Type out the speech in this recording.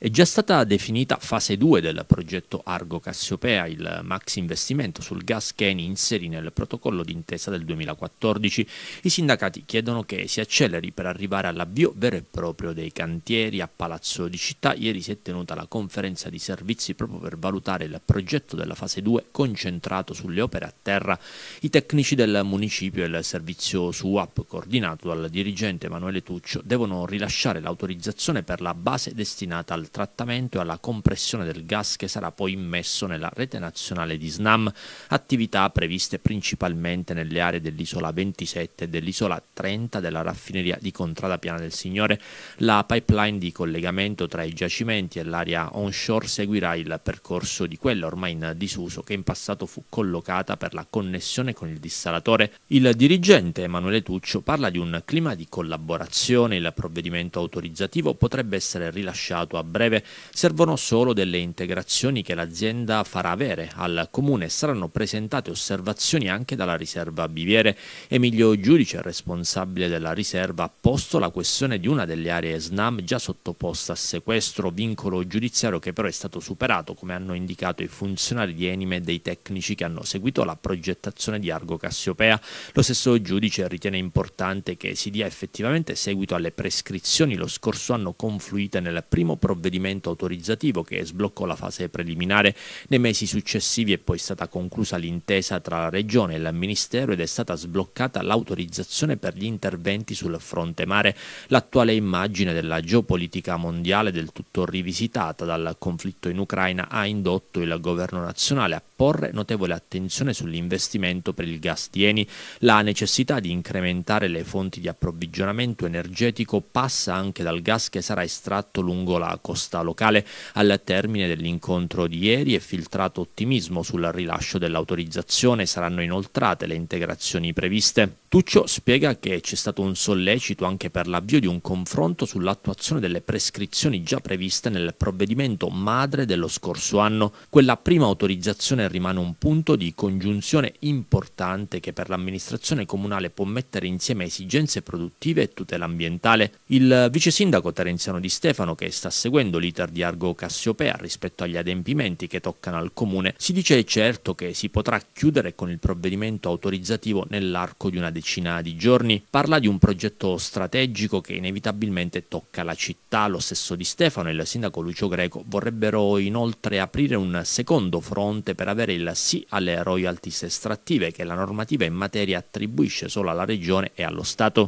È già stata definita fase 2 del progetto Argo Cassiopea, il max investimento sul gas che Eni inserì nel protocollo d'intesa del 2014. I sindacati chiedono che si acceleri per arrivare all'avvio vero e proprio dei cantieri. A Palazzo di Città ieri si è tenuta la conferenza di servizi proprio per valutare il progetto della fase 2 concentrato sulle opere a terra. I tecnici del municipio e il servizio SUAP coordinato dal dirigente Emanuele Tuccio devono rilasciare l'autorizzazione per la base destinata al trattamento e alla compressione del gas che sarà poi immesso nella rete nazionale di SNAM, attività previste principalmente nelle aree dell'isola 27 e dell'isola 30 della raffineria di Contrada Piana del Signore. La pipeline di collegamento tra i giacimenti e l'area onshore seguirà il percorso di quella ormai in disuso che in passato fu collocata per la connessione con il dissalatore. Il dirigente Emanuele Tuccio parla di un clima di collaborazione, il provvedimento autorizzativo potrebbe essere rilasciato a breve breve, servono solo delle integrazioni che l'azienda farà avere al comune. Saranno presentate osservazioni anche dalla riserva Biviere. Emilio Giudice, responsabile della riserva, ha posto la questione di una delle aree SNAM già sottoposta a sequestro, vincolo giudiziario che però è stato superato, come hanno indicato i funzionari di Enime e dei tecnici che hanno seguito la progettazione di Argo Cassiopea. Lo stesso giudice ritiene importante che si dia effettivamente seguito alle prescrizioni lo scorso anno confluite nel primo provvedimento provvedimento autorizzativo che sbloccò la fase preliminare nei mesi successivi è poi stata conclusa l'intesa tra la Regione e il Ministero ed è stata sbloccata l'autorizzazione per gli interventi sul fronte mare, l'attuale immagine della geopolitica mondiale del tutto rivisitata dal conflitto in Ucraina ha indotto il governo nazionale a porre notevole attenzione sull'investimento per il gas tieni. La necessità di incrementare le fonti di approvvigionamento energetico passa anche dal gas che sarà estratto lungo la costa posta locale. Al termine dell'incontro di ieri è filtrato ottimismo sul rilascio dell'autorizzazione, saranno inoltrate le integrazioni previste. Tuccio spiega che c'è stato un sollecito anche per l'avvio di un confronto sull'attuazione delle prescrizioni già previste nel provvedimento madre dello scorso anno. Quella prima autorizzazione rimane un punto di congiunzione importante che per l'amministrazione comunale può mettere insieme esigenze produttive e tutela ambientale. Il vice sindaco Terenziano Di Stefano, che sta seguendo seguendo l'iter di Argo Cassiopea rispetto agli adempimenti che toccano al Comune, si dice certo che si potrà chiudere con il provvedimento autorizzativo nell'arco di una decina di giorni. Parla di un progetto strategico che inevitabilmente tocca la città. Lo stesso Di Stefano e il sindaco Lucio Greco vorrebbero inoltre aprire un secondo fronte per avere il sì alle royalties estrattive che la normativa in materia attribuisce solo alla Regione e allo Stato.